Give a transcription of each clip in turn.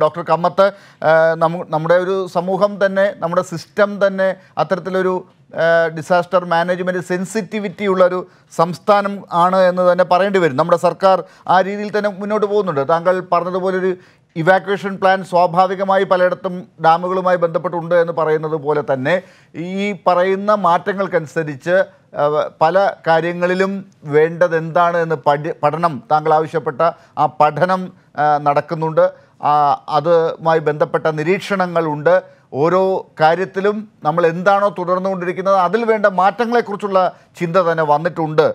doctor Kamath നമ്മുടെ ഒരു സമൂഹം തന്നെ നമ്മുടെ സിസ്റ്റം തന്നെ അത്തരത്തിലൊരു ഡിസാസ്റ്റർ മാനേജ്മെൻറ്റ് സെൻസിറ്റിവിറ്റി ഉള്ളൊരു സംസ്ഥാനം ആണ് എന്ന് തന്നെ പറയേണ്ടി വരും നമ്മുടെ സർക്കാർ ആ രീതിയിൽ തന്നെ മുന്നോട്ട് പോകുന്നുണ്ട് താങ്കൾ പറഞ്ഞതുപോലൊരു ഇവാക്വേഷൻ പ്ലാൻ സ്വാഭാവികമായി പലയിടത്തും ഡാമുകളുമായി ബന്ധപ്പെട്ടുണ്ട് എന്ന് പറയുന്നത് പോലെ തന്നെ ഈ പറയുന്ന മാറ്റങ്ങൾക്കനുസരിച്ച് പല കാര്യങ്ങളിലും വേണ്ടതെന്താണ് എന്ന് പഠനം താങ്കൾ ആവശ്യപ്പെട്ട ആ പഠനം നടക്കുന്നുണ്ട് അതുമായി ബന്ധപ്പെട്ട നിരീക്ഷണങ്ങളുണ്ട് ഓരോ കാര്യത്തിലും നമ്മൾ എന്താണോ തുടർന്നുകൊണ്ടിരിക്കുന്നത് അതിൽ വേണ്ട മാറ്റങ്ങളെക്കുറിച്ചുള്ള ചിന്ത തന്നെ വന്നിട്ടുണ്ട്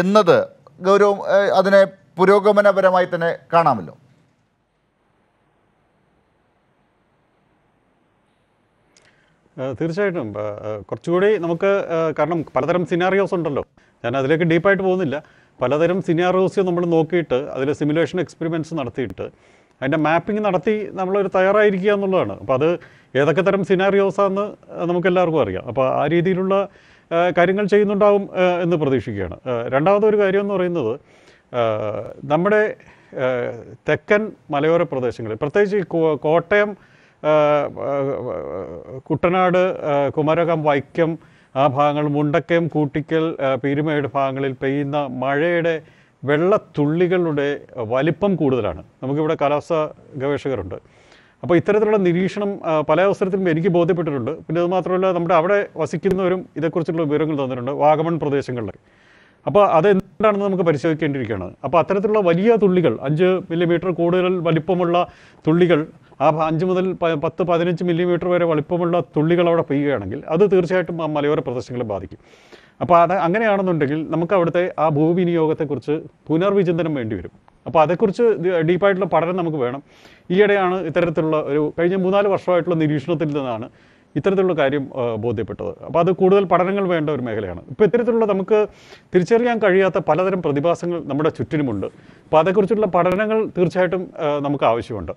എന്നത് ഗൗരവം അതിനെ പുരോഗമനപരമായി തന്നെ കാണാമല്ലോ തീർച്ചയായിട്ടും കുറച്ചുകൂടി നമുക്ക് കാരണം പലതരം സിനാറിയോസ് ഉണ്ടല്ലോ ഞാൻ അതിലേക്ക് ഡീപ്പായിട്ട് പോകുന്നില്ല പലതരം സിനാറിയോസ് നമ്മൾ നോക്കിയിട്ട് അതിൽ സിമുലേഷൻ എക്സ്പെരിമെൻറ്റ്സ് നടത്തിയിട്ട് അതിൻ്റെ മാപ്പിംഗ് നടത്തി നമ്മളൊരു തയ്യാറായിരിക്കുക എന്നുള്ളതാണ് അപ്പോൾ അത് ഏതൊക്കെ തരം സിനാറിയോസാന്ന് നമുക്കെല്ലാവർക്കും അറിയാം അപ്പോൾ ആ രീതിയിലുള്ള കാര്യങ്ങൾ ചെയ്യുന്നുണ്ടാവും എന്ന് പ്രതീക്ഷിക്കുകയാണ് രണ്ടാമതൊരു കാര്യം എന്ന് പറയുന്നത് നമ്മുടെ തെക്കൻ മലയോര പ്രദേശങ്ങളിൽ പ്രത്യേകിച്ച് ഈ കോട്ടയം കുട്ടനാട് കുമരകം വൈക്കം ആ ഭാഗങ്ങൾ മുണ്ടക്കയം കൂട്ടിക്കൽ പീരുമേട് ഭാഗങ്ങളിൽ പെയ്യുന്ന മഴയുടെ വെള്ളത്തുള്ളികളുടെ വലിപ്പം കൂടുതലാണ് നമുക്കിവിടെ കാലാവസ്ഥാ ഗവേഷകരുണ്ട് അപ്പോൾ ഇത്തരത്തിലുള്ള നിരീക്ഷണം പല അവസരത്തിലും എനിക്ക് ബോധ്യപ്പെട്ടിട്ടുണ്ട് പിന്നെ അതുമാത്രമല്ല നമ്മുടെ അവിടെ വസിക്കുന്നവരും ഇതേക്കുറിച്ചുള്ള വിവരങ്ങൾ തന്നിട്ടുണ്ട് വാഗമൺ പ്രദേശങ്ങളിൽ അപ്പോൾ അതെന്താണെന്ന് നമുക്ക് പരിശോധിക്കേണ്ടിയിരിക്കുകയാണ് അപ്പോൾ അത്തരത്തിലുള്ള വലിയ തുള്ളികൾ അഞ്ച് മില്ലിമീറ്റർ കൂടുതൽ വലിപ്പമുള്ള തുള്ളികൾ ആ അഞ്ച് മുതൽ പത്ത് പതിനഞ്ച് മില്ലിമീറ്റർ വരെ വലിപ്പമുള്ള തുള്ളികൾ അവിടെ പെയ്യുകയാണെങ്കിൽ അത് തീർച്ചയായിട്ടും ആ മലയോര പ്രദേശങ്ങളെ ബാധിക്കും അപ്പോൾ അത് അങ്ങനെയാണെന്നുണ്ടെങ്കിൽ നമുക്ക് അവിടുത്തെ ആ ഭൂവിനിയോഗത്തെക്കുറിച്ച് പുനർവിചിന്തനം വേണ്ടി വരും അപ്പോൾ അതേക്കുറിച്ച് ഡീപ്പായിട്ടുള്ള പഠനം നമുക്ക് വേണം ഈയിടെയാണ് ഇത്തരത്തിലുള്ള ഒരു കഴിഞ്ഞ മൂന്നാല് വർഷമായിട്ടുള്ള നിരീക്ഷണത്തിൽ നിന്നാണ് ഇത്തരത്തിലുള്ള കാര്യം ബോധ്യപ്പെട്ടത് അപ്പോൾ അത് കൂടുതൽ പഠനങ്ങൾ വേണ്ട ഒരു മേഖലയാണ് ഇപ്പോൾ ഇത്തരത്തിലുള്ള നമുക്ക് തിരിച്ചറിയാൻ കഴിയാത്ത പലതരം പ്രതിഭാസങ്ങൾ നമ്മുടെ ചുറ്റിനുമുണ്ട് അപ്പോൾ അതേക്കുറിച്ചുള്ള പഠനങ്ങൾ തീർച്ചയായിട്ടും നമുക്ക് ആവശ്യമുണ്ട്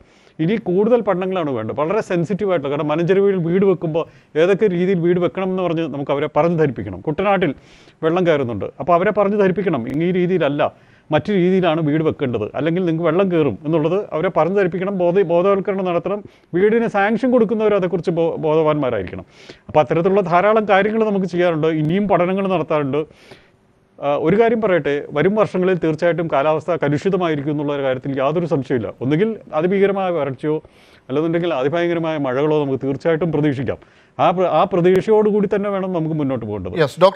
ഇനി കൂടുതൽ പഠനങ്ങളാണ് വേണ്ടത് വളരെ സെൻസിറ്റീവ് ആയിട്ടുള്ള കാരണം മനഞ്ചെരുവിയിൽ വീട് വെക്കുമ്പോൾ ഏതൊക്കെ രീതിയിൽ വീട് വെക്കണം എന്ന് പറഞ്ഞ് നമുക്ക് അവരെ പറഞ്ഞു ധരിപ്പിക്കണം കുട്ടനാട്ടിൽ വെള്ളം കയറുന്നുണ്ട് അപ്പോൾ അവരെ പറഞ്ഞു ധരിപ്പിക്കണം ഈ രീതിയിലല്ല മറ്റു രീതിയിലാണ് വീട് വെക്കേണ്ടത് അല്ലെങ്കിൽ നിങ്ങൾക്ക് വെള്ളം കയറും എന്നുള്ളത് അവരെ പറഞ്ഞു ധരിപ്പിക്കണം ബോധ ബോധവൽക്കരണം നടത്തണം വീടിന് സാങ്ഷൻ കൊടുക്കുന്നവർ അതേക്കുറിച്ച് ബോധവാന്മാരായിരിക്കണം അപ്പോൾ അത്തരത്തിലുള്ള ധാരാളം കാര്യങ്ങൾ നമുക്ക് ചെയ്യാറുണ്ട് ഇനിയും പഠനങ്ങൾ നടത്താറുണ്ട് ഒരു കാര്യം പറയട്ടെ വരും വർഷങ്ങളിൽ തീർച്ചയായിട്ടും കാലാവസ്ഥ കലുഷിതമായിരിക്കും എന്നുള്ള കാര്യത്തിൽ യാതൊരു സംശയമില്ല ഒന്നുകിൽ അതിഭീകരമായ വരൾച്ചയോ അല്ലെന്നുണ്ടെങ്കിൽ അതിഭയങ്കരമായ മഴകളോ നമുക്ക് തീർച്ചയായിട്ടും പ്രതീക്ഷിക്കാം ആ ആ പ്രതീക്ഷയോടുകൂടി തന്നെ വേണം നമുക്ക് മുന്നോട്ട് പോകേണ്ടത്